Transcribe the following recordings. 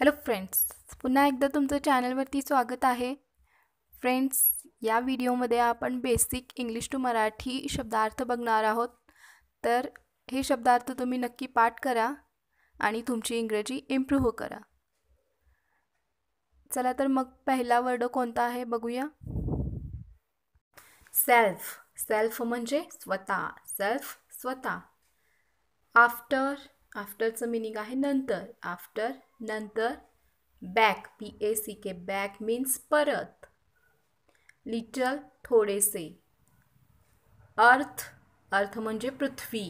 hello friends पुन्हा एकदा तुमचं चॅनलवरती स्वागत आहे फ्रेंड्स या व्हिडिओमध्ये आपण बेसिक इंग्लिश टू मराठी शब्दार्थ बघणार आहोत तर हे शब्दार्थ तुम्ही नक्की पाठ करा आणि तुमची इंग्रजी इम्प्रूव्ह करा चला तर मग पहिला वर्ड कोणता आहे बघूया सेल्फ सेल्फ म्हणजे स्वतः सेल्फ स्वतः आफ्टर आफ्टरचं मिनिंग आहे नंतर आफ्टर नंतर back P A C K back means परत लिटल थोडेसे अर्थ अर्थ म्हणजे पृथ्वी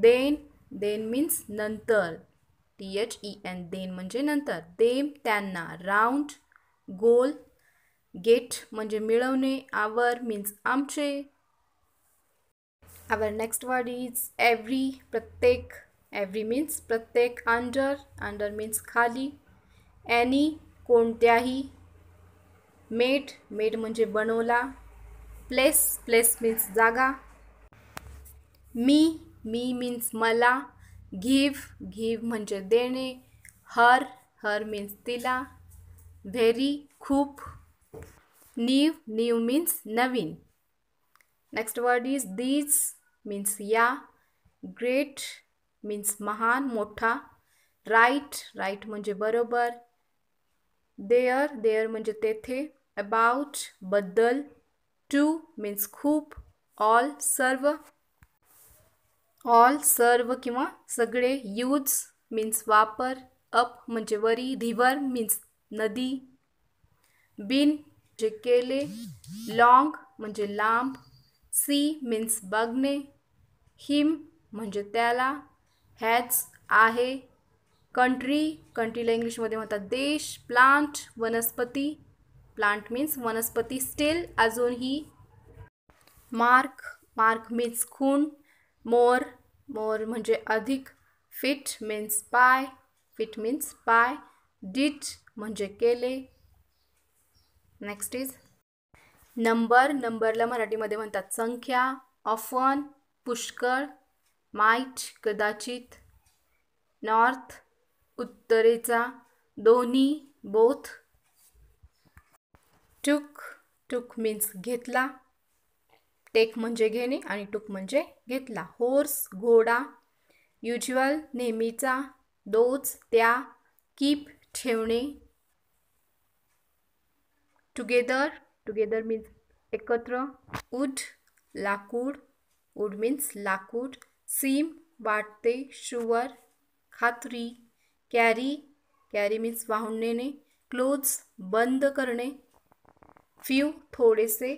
देन देन मीन्स नंतर T H E N then म्हणजे नंतर देम त्यांना राऊंड गोल गेट म्हणजे मिळवणे आवर मीन्स आमचे our next word is every प्रत्येक एव्हरी मीन्स प्रत्येक अंडर अंडर मीन्स खाली एनी कोणत्याही मेड मेड म्हणजे बनवला प्लेस प्लेस मीन्स जागा मी मी मीन्स मला घीव घीव म्हणजे देणे हर हर मीन्स तिला व्हेरी खूप न्यू न्यू मीन्स नवीन next word is these means या ग्रेट मीन्स महान मोठा राईट राईट म्हणजे बरोबर देअर देअर म्हणजे तेथे अबाउट बद्दल टू मीन्स खूप ऑल सर्व ऑल सर्व किंवा सगळे यूज मीन्स वापर अप म्हणजे वरी रिव्हर मीन्स नदी बिन जे केले लॉंग म्हणजे लांब सी मीन्स बघणे हिम म्हणजे त्याला ह्याच आहे कंट्री कंट्रीला इंग्लिशमध्ये म्हणतात देश प्लांट वनस्पती प्लांट मीन्स वनस्पती स्टील अजूनही मार्क मार्क मीन्स खून मोर मोर म्हणजे अधिक फिट मीन्स पाय फिट मीन्स पाय डिट म्हणजे केले नेक्स्ट इज नंबर नंबरला मराठीमध्ये म्हणतात संख्या ऑफन पुष्कळ माइच कदाचित नॉर्थ उत्तरेचा दोन्ही बोथ टूक टूक मीन्स घेतला टेक म्हणजे घेणे आणि टूक म्हणजे घेतला होर्स घोडा युज्युअल नेहमीचा दोज त्या कीप ठेवणे टुगेदर टुगेदर मीन्स एकत्र उड लाकूड उड मीन्स लाकूड सीम वाटते शुअर खात्री कॅरी कॅरी मीन्स वाहून नेणे क्लोज बंद करणे फ्यू थोडेसे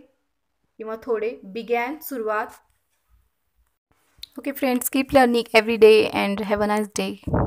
किंवा थोडे बिगॅन सुरुवात okay friends keep learning every day and have a nice day